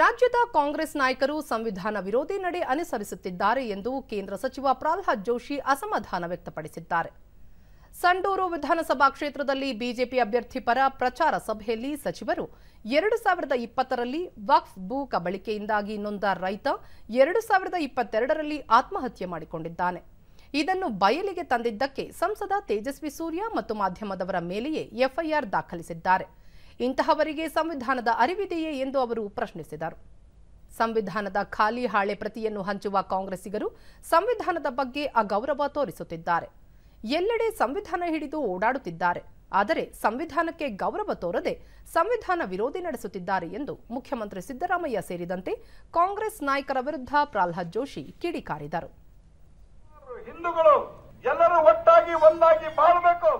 ರಾಜ್ಯದ ಕಾಂಗ್ರೆಸ್ ನಾಯಕರು ಸಂವಿಧಾನ ವಿರೋಧಿ ನಡೆ ಅನುಸರಿಸುತ್ತಿದ್ದಾರೆ ಎಂದು ಕೇಂದ್ರ ಸಚಿವ ಪ್ರಹ್ಲಾದ್ ಜೋಶಿ ಅಸಮಾಧಾನ ವ್ಯಕ್ತಪಡಿಸಿದ್ದಾರೆ ಸಂಡೂರು ವಿಧಾನಸಭಾ ಕ್ಷೇತ್ರದಲ್ಲಿ ಬಿಜೆಪಿ ಅಭ್ಯರ್ಥಿ ಪರ ಪ್ರಚಾರ ಸಭೆಯಲ್ಲಿ ಸಚಿವರು ಎರಡು ಸಾವಿರದ ಇಪ್ಪತ್ತರಲ್ಲಿ ವಕ್ಫ್ ಭೂ ಕಬಳಿಕೆಯಿಂದಾಗಿ ನೊಂದ ರೈತ ಎರಡು ಸಾವಿರದ ಇಪ್ಪತ್ತೆರಡರಲ್ಲಿ ಆತ್ಮಹತ್ಯೆ ಮಾಡಿಕೊಂಡಿದ್ದಾನೆ ಇದನ್ನು ಬಯಲಿಗೆ ತಂದಿದ್ದಕ್ಕೆ ಸಂಸದ ತೇಜಸ್ವಿ ಸೂರ್ಯ ಮತ್ತು ಮಾಧ್ಯಮದವರ ಮೇಲೆಯೇ ಎಫ್ಐಆರ್ ದಾಖಲಿಸಿದ್ದಾರೆ ಇಂತಹವರಿಗೆ ಸಂವಿಧಾನದ ಅರಿವಿದೆಯೇ ಎಂದು ಅವರು ಪ್ರಶ್ನಿಸಿದರು ಸಂವಿಧಾನದ ಖಾಲಿ ಹಾಳೆ ಪ್ರತಿಯನ್ನು ಹಂಚುವ ಕಾಂಗ್ರೆಸ್ಸಿಗರು ಸಂವಿಧಾನದ ಬಗ್ಗೆ ಅಗೌರವ ತೋರಿಸುತ್ತಿದ್ದಾರೆ ಎಲ್ಲೆಡೆ ಸಂವಿಧಾನ ಹಿಡಿದು ಓಡಾಡುತ್ತಿದ್ದಾರೆ ಆದರೆ ಸಂವಿಧಾನಕ್ಕೆ ಗೌರವ ತೋರದೆ ಸಂವಿಧಾನ ವಿರೋಧಿ ನಡೆಸುತ್ತಿದ್ದಾರೆ ಎಂದು ಮುಖ್ಯಮಂತ್ರಿ ಸಿದ್ದರಾಮಯ್ಯ ಸೇರಿದಂತೆ ಕಾಂಗ್ರೆಸ್ ನಾಯಕರ ವಿರುದ್ಧ ಪ್ರಹ್ಲಾದ್ ಜೋಶಿ ಕಿಡಿಕಾರಿದರು ಹಿಂದೂಗಳು ಎಲ್ಲರೂ ಒಟ್ಟಾಗಿ ಒಂದಾಗಿ ಬಾಳಬೇಕು